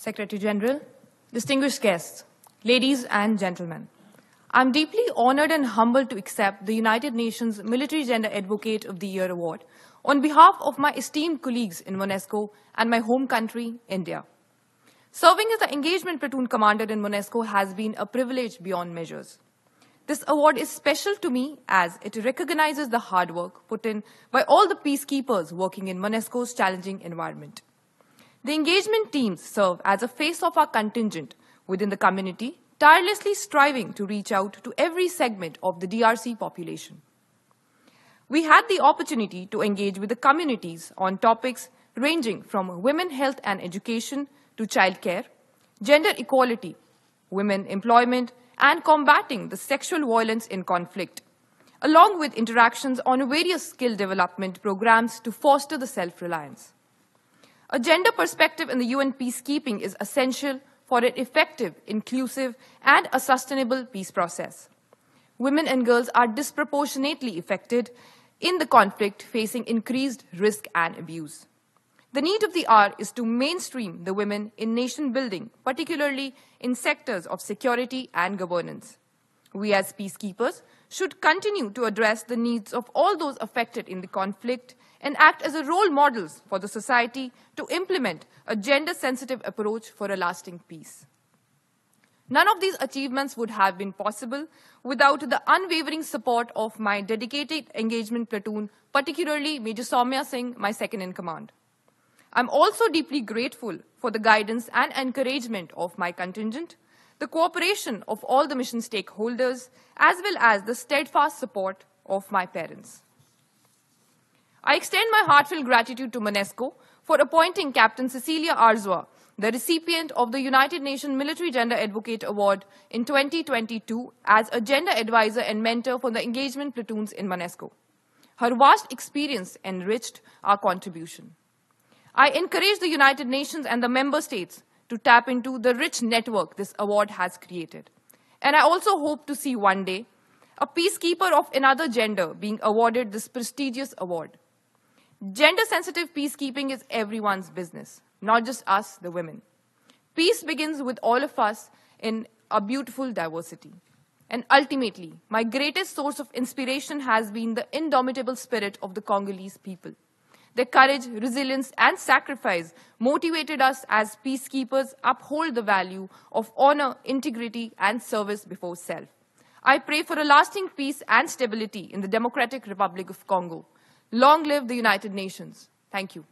Secretary General, distinguished guests, ladies and gentlemen. I'm deeply honored and humbled to accept the United Nations Military Gender Advocate of the Year Award on behalf of my esteemed colleagues in UNESCO and my home country, India. Serving as the engagement platoon commander in UNESCO has been a privilege beyond measures. This award is special to me as it recognizes the hard work put in by all the peacekeepers working in UNESCO's challenging environment. The engagement teams serve as a face of our contingent within the community, tirelessly striving to reach out to every segment of the DRC population. We had the opportunity to engage with the communities on topics ranging from women health and education to childcare, gender equality, women employment, and combating the sexual violence in conflict, along with interactions on various skill development programs to foster the self-reliance. A gender perspective in the UN peacekeeping is essential for an effective, inclusive, and a sustainable peace process. Women and girls are disproportionately affected in the conflict, facing increased risk and abuse. The need of the hour is to mainstream the women in nation building, particularly in sectors of security and governance. We as peacekeepers should continue to address the needs of all those affected in the conflict and act as role models for the society to implement a gender-sensitive approach for a lasting peace. None of these achievements would have been possible without the unwavering support of my dedicated engagement platoon, particularly Major Somya Singh, my second in command. I'm also deeply grateful for the guidance and encouragement of my contingent, the cooperation of all the mission stakeholders, as well as the steadfast support of my parents. I extend my heartfelt gratitude to UNESCO for appointing Captain Cecilia Arzua, the recipient of the United Nations Military Gender Advocate Award in 2022 as a gender advisor and mentor for the engagement platoons in UNESCO. Her vast experience enriched our contribution. I encourage the United Nations and the member states to tap into the rich network this award has created. And I also hope to see one day a peacekeeper of another gender being awarded this prestigious award. Gender sensitive peacekeeping is everyone's business, not just us, the women. Peace begins with all of us in a beautiful diversity. And ultimately, my greatest source of inspiration has been the indomitable spirit of the Congolese people. Their courage, resilience, and sacrifice motivated us as peacekeepers uphold the value of honor, integrity, and service before self. I pray for a lasting peace and stability in the Democratic Republic of Congo. Long live the United Nations. Thank you.